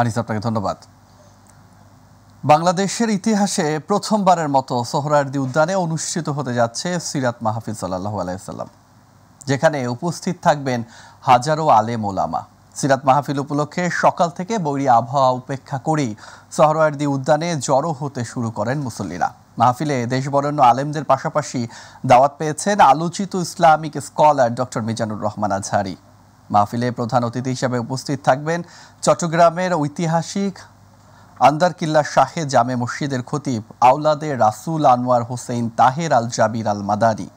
আনিস আপনাকে ধন্যবাদ বাংলাদেশের ইতিহাসে প্রথমবারের মতো সোহরার্দি উদ্যানে অনুষ্ঠিত হতে যাচ্ছে সিরাত মাহফিজ সাল্লাহ আলাইসাল্লাম যেখানে উপস্থিত থাকবেন হাজারো আলেম ওলামা সিরাত মাহফিল উপলক্ষে সকাল থেকে বৈরি আবহাওয়া উপেক্ষা করেই সোহরার্দি উদ্যানে জড়ো হতে শুরু করেন মুসল্লিরা মাহফিলে দেশবরণ্য আলেমদের পাশাপাশি দাওয়াত পেয়েছেন আলোচিত Islamic scholar doctor Mizanur Rahman Azhari মাহফিলে প্রধান অতিথি হিসেবে উপস্থিত থাকবেন চট্টগ্রামের ঐতিহাসিক আন্দারকিল্লা শাহে জামে মসজিদের খতিব আউলাদে রাসুল আনোয়ার হোসেন তাহের আল জাবির আল মাদারি